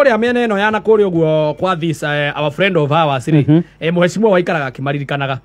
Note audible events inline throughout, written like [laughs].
kuria miena ino yana kuria uguo kwa this uh, our friend of ours ri mm -hmm. eh, muheshimiwa waikaraga akimaririkanaga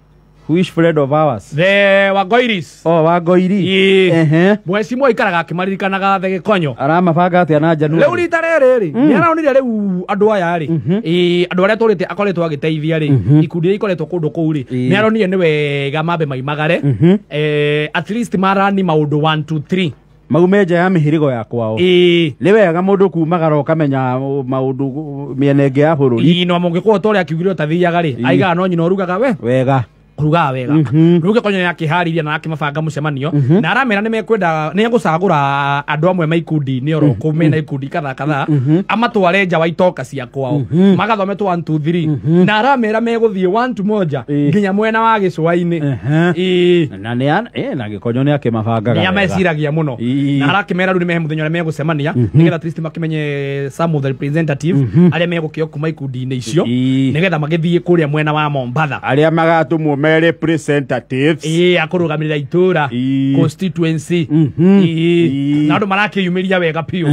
which friend of ours the wagoiris oh wagoiri yeah. uh -huh. mheshimiwa waikaraga akimaririkanaga the gikonyo aramabanga atia na janu riu rita riri ri mm. niaraonire riu aduwa ya ri mm -hmm. eh akole tuwa turite akoretwo agiteithia ri mm -hmm. ikundi iria ikoretwo kundu kuu ri yeah. niaronire ni wega mabe maimagare mm -hmm. eh at least marani maudu one, two, three maume nja ya mihirigo ya kwao ĩĩ nĩ wega mũndũ kumagara ũkamenya uh, maũndũ uh, mĩena ĩngĩ ya bũrũri nyina mũngĩkũhota ũrĩa akiugire ũtathiaga ri aigaga no nyina ũrugaga we wega kuruga wega mhm. ruge konyo yake hariria na yake mabanga mucemanio mhm. na aramera ni mekwenda ni egucagura andu amwe maikundi ni oro mhm. ku mena ikundi kadha kadha amatware nja wa itoka cia kwao magathome 1 2 3 na aramera megå 1 2 moja eh. nginya mwena wa gicwaini na ni eh na gikonyo ni yake mabangaga ya meciragia muno na arakimera ru ni mehe muthenya megucemania nigetha at least makimenye some of the representative aria megukio kuma ikundi-inĩ icio nigetha magithie kuria mwena wa Mombasa aria magatumwo ma representatives ii ee, akurugamirira itura ee. constituency ii mm-hmm. ee. na marake yumiria wega piu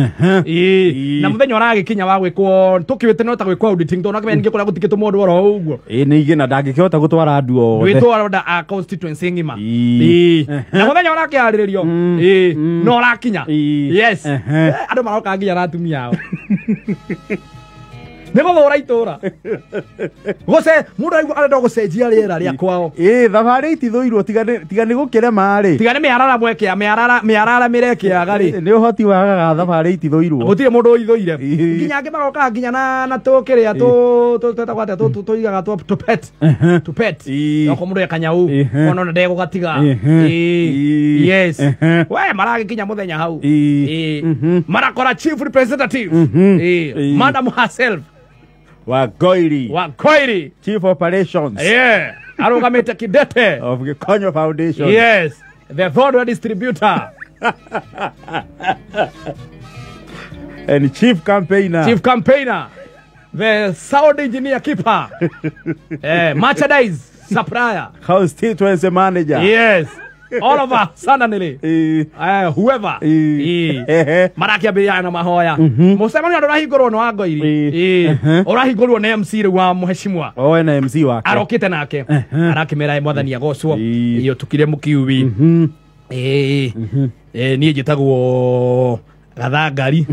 ii na muthenya kinya wa gwikwo tukiwite nota gwikwo auditing tona kimenye kuria gutikitwo mundu woro uguo ii ni igina ndangikihota gutwara andu othe gwitwara a constituency ngima ii na muthenya urakiariririo ii mm. mm. no urakinya yes andu maroka ngiya na atumia ao [laughs] nä gåthåra itå ra må ndå arenda gå cenjia rä era rä a kwao thabarä itithå irwo tiga nä gå kä rema-rä tiga nä mä arara mwekea mä arara mä rekä aga rä nä å hoti wagaga thabarä itithå irwo gå tirä må ndå å ithå ire nginya angä magokaga nginya na tå kä rä a twetagwo atä tå igaga tå må ndå ekanyau ona na ndegå gatiga we maragä kinya må thenya hau marakora chief representative madam herself wagoiri wagoiri chief operations yeah arugamite kidete [laughs] of gikonyo foundation yes the third distributor [laughs] and chief campaigner chief campaigner the sound engineer keeper [laughs] eh, merchandise supplier t20 manager yes sana [laughs] nili ee. eh whoever ee. ee. [laughs] eh abi na mahoya mhm. mucemanio andu rahingurwo iri wa ngoiri urahingurwo ni MC ri wa muheshimwa oe na MC wake arokite nake mera mwathani agocwo iyo tukire mukiwi eh mhm. eh mhm. nie njitagwo gathangari [laughs]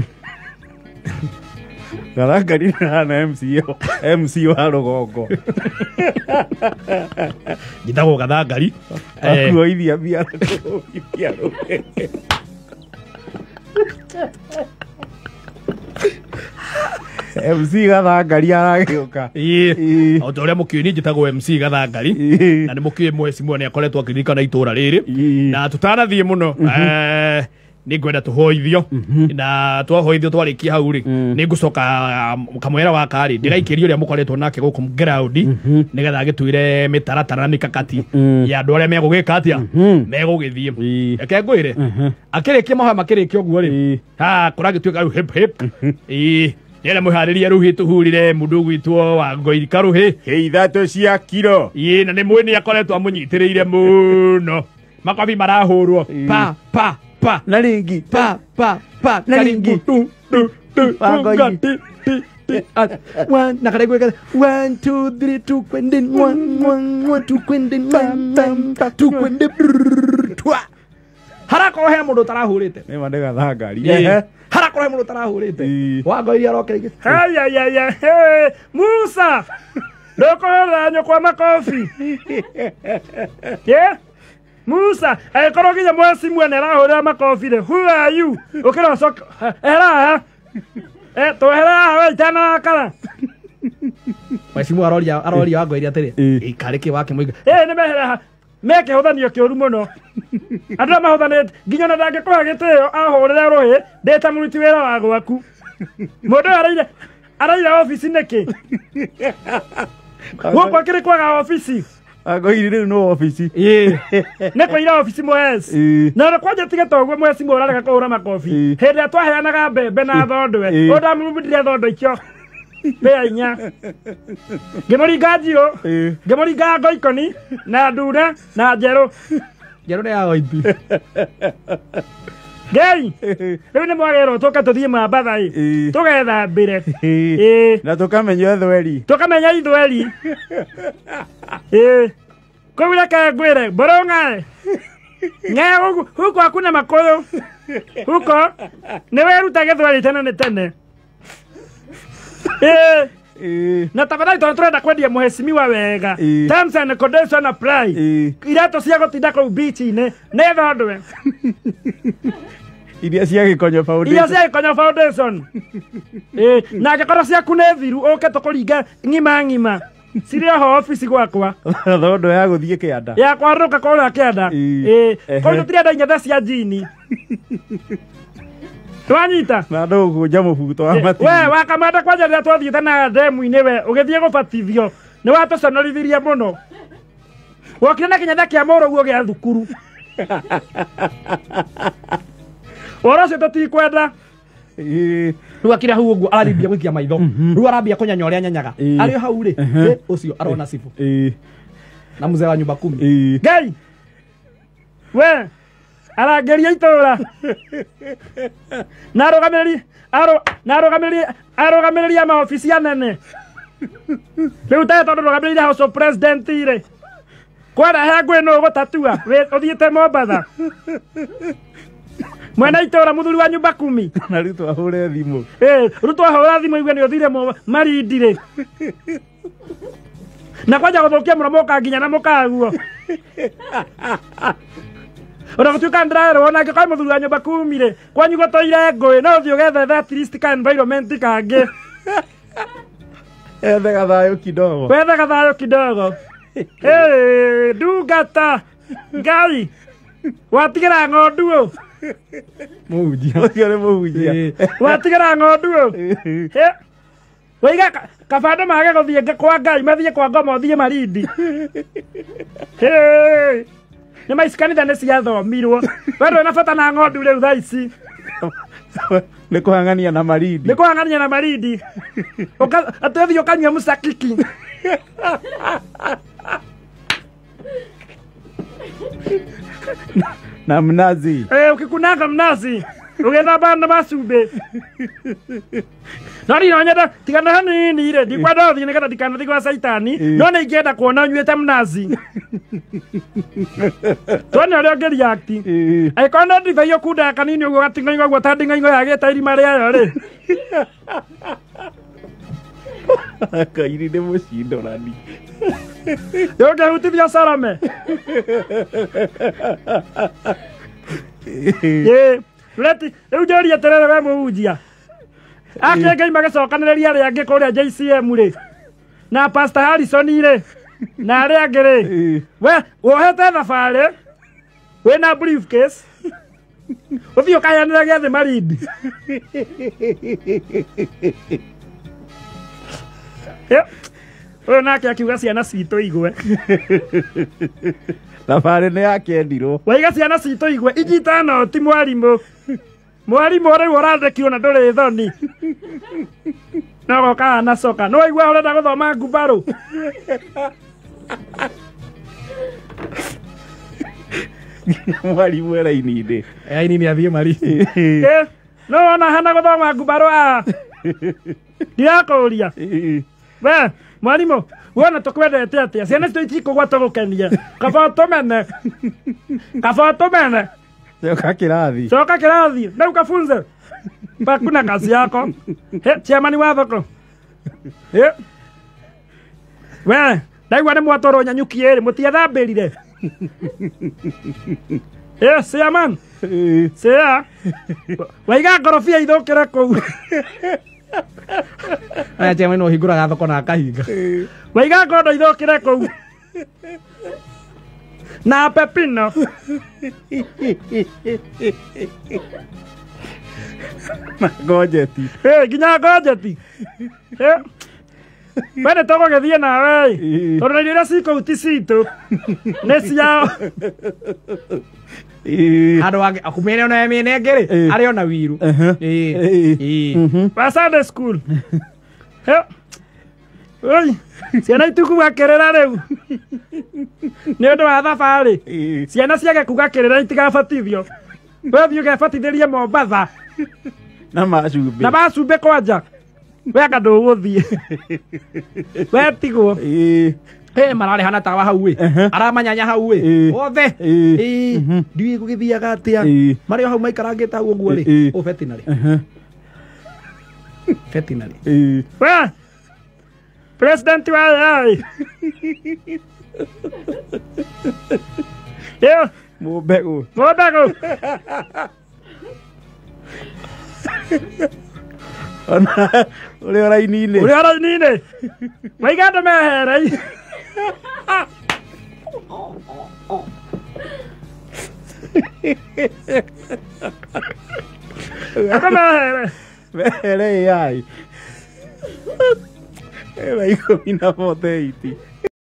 garaka rirahana mco mco ha rũgongo njĩtagwo gathangari akuoithia eh. mbia kuoithia rũge mc gathangari aragĩũka o ta ũrĩa mũkiũ niĩ njĩtagwo mc gathangari na nĩ mũkiũ mweci mwe nĩ akoretwo akĩririkana itũra rĩrĩ na tũtanathiĩ mũno nä ngwenda tå hoithio mhm. na twahoithio twarä kia hau rä mm. nä ngå coka um, kamwera wakarä ndä raikä ri å rä a må koretwo nake gå kå mhm. nä getha agä tuä re mä taratara na mä kakati mm. ya andå arä a megå gä ka atä mhm. megå gä thiä reke ngwä re akä rä kia mahoya makä rä kia å guo rä kå ragä tuä ka rä nĩenda mũharĩria rũhĩ tũhurire mũndũ ũgwĩtwo wa ngoiri karũhĩ hĩ ithatũ cia kiro ĩ na nĩ mwĩ nĩ akoretwo amũnyitĩrĩire mũno makobi marahũrwo pa pa pa na lingi pa pa pa na tu tu tu ngati ti ti na karibu kaza one two three tukwende one one one tukwende tam tam tukwende twa harakorwo he må ndå tarahårä te ndägatha ngari harakorwo he må ndå tarahårä te wango iria arokä hayayaya musa ndå kå hå rä ra nyå musa eh angĩkorwo nginya mweci mwene arahũrĩra makofire. who are you sok era ha. eheraha twehera haha we itanarakara mwecimu aroria aroria wango iria atĩrĩ ikarĩ kĩ wake Eh ĩĩ mehera ha. meke huthanio kiuru muno andu arĩa mahuthanĩte nginya ona ndangĩkũhe gĩtĩo ahũrĩre rũhĩ ndĩ ta mũruti wĩra wa gwaku mũndũ ũyũ araire araire obici nĩkĩ [laughs] gũkũ akĩrĩ kwaga obici agoire rä u no obici nä office obici mwes na rä kwanja tige toguo mwesi må rarega kå hå ra makobi hä ndä ä rä a twaheanaga mbembe na thondwe å ndamå ndire thondo ikio mbea inya ngä må ringa njirå ngä må ringa ngoikoni na ndune na njerå njerå nä yaoibi [laughs] ngei rä u nä mwagärwo tå ka tå thiä mambathaä tå gethambä re na tå kamenya ithweri tå kamenya ithweri eh kaya gwele, boronga ng'aya huku huku hakuna makoyo huko Newe ya ruta githweri wali tena netene. eh na tafadhali tunatwenda kwendia muheshimiwa wega terms and conditions apply irato tindako ubichi kuu bichi-ini nitha ndwe iria cia gikonyo foundation iria cia gikonyo foundation eh na ngikorwo ciaku ni thiru uke tukuringe ng'ima ng'ima cirä oho obici gwakwa thondo ya gå thiä kä anda yakwarå ka kona kä anda koitå tirä anda inyatha cia njini twanyita na ndo kuja kunja må buto wa mati we wa kamata kwa rä a twathiä na ndemu-inä we å gä thiä gå batithio nä watå conorithirie må no wokire na kinyatha kia moro guo gä thukuru å ro å cio tå rä riu akira hau å guo uguo gå ikia maitho mhm. rä u arambia kå nyanya å rä a nyanyaga arä o hau å cio arona cibũ na mzee wa nyumba kumi ngai we arangä ria itå ra na gamä rä ria maobici anene rä u tondå rå tee tondũ rũgamĩrĩire house of ngwä rĩ å gå tatua å thiä te mombatha mwena itora muthuri wa nyumba kumi [laughs] na rutu riu twahåre thimå riu twahåra thimå igue nä å marindire na kwanja gå thå kia må no må kanginya na må kaguo ona gå tuä ka ndärerwo nangä kwa må thuri wa nyå mba kumire kwanyu gå tå ire ngå no å thiä å gethe ka environment kangä [laughs] ethe gathayå kidogo wethe gathayå kidogo [laughs] ndungata ngai watigä ra ng'ondu å muhunjia ũcio nĩ [laughs] ng'ondu ũ waiga kabandũ mage gũthiĩ kwa ngai mathiĩ kwa ngoma ũthiĩ marindi [laughs] nĩ maicikanitha kanitha nĩ ciathomirwo wendwe na bata na ng'ondu rĩu thaa ici nĩ kũhang'ania na marindi nĩ kũhang'ania na marindi atĩ ũthiĩ ũkanyua [laughs] na mnazi eh, ukikunaga mnazi ugenda bana macumbi no ndinonyenda tigana hani ni ile ndikwenda å thiä nä getha ndikanathi gwa eh. no nä ingä kuona nyuä mnazi twone å rä a å ngä riakti angä eh. korwo nä ndithai å kundaga kanini å guo gatingoingo guo ta ndingoingo yagä ta irima ayo rä kairi nä må cindorani yote huti biashara me ye leti riu njuria tiriri we muhunjia akä ngai magäcokanä rä ria arä angä kå rä a jcm rä na pastor harrison rä na arä angä rä we wohete thabarä wä na briefcase å thiä å kaheanä re gä athä marindi uyu nake akiuga ciana citå igwe [laughs] thabarä nä yakendirwo waiga ciana citå igwe inyitano ti mwarimå mwarimå rä u å randäkirwo na ndå rä thoni nagoka hana nä waigua å renda gå thoma ngumbarå [laughs] mwarimå erainindä e ainini athiä mari [laughs] eh, no wona hana gå thoma ngumbarå a ah! ndirakå ria mwarimå wona tå kwendete atä a ciana citå itikå gwa tå gå kenia kaba tå mene kaba tå mene coka kä rathi coka kä rathi rä u kabunze pakuna kasi yako ciamani wa thoko we ndaigua nä mwatwarwo nyanyukie rä må tiathambä rire ä ciaman cia waiga ngorobia ithå kä re kå u na njema no hinguraga thoko na akahinga waiga ngondo ithũkĩre kũu na pepino na ngojeti nginya gojeti we nä tågågäthiä nawe tondå na irio iria cikå u ti citå nä ciao Ee. handå akumä re ona mä ena ngä rä ee. arä ona wiru ee. Mm-hmm. ciana itukugakä rä ra rä u nä å ndå wa thabarä ciana ciage kuga rä ra itigabatithio wethiä gebatithä rie mombatha na macumbä na macumbä kwanja we ndå gå thiä [laughs] wetigwo he malah hana tawa hau ä manyanya hau ä othe ndiä gå gä thiaga atä mari marä o hau maikarangä te hau å guo rä å betinarä betinarä president wa yai yo mau mbegå mau mbegå ona å rä a oleh orang ini, rä a raini-inä maiga 哈哈，哦哦哦，嘿嘿嘿嘿嘿嘿，干嘛呢？没事儿哎，哎，我给你拿毛袋子。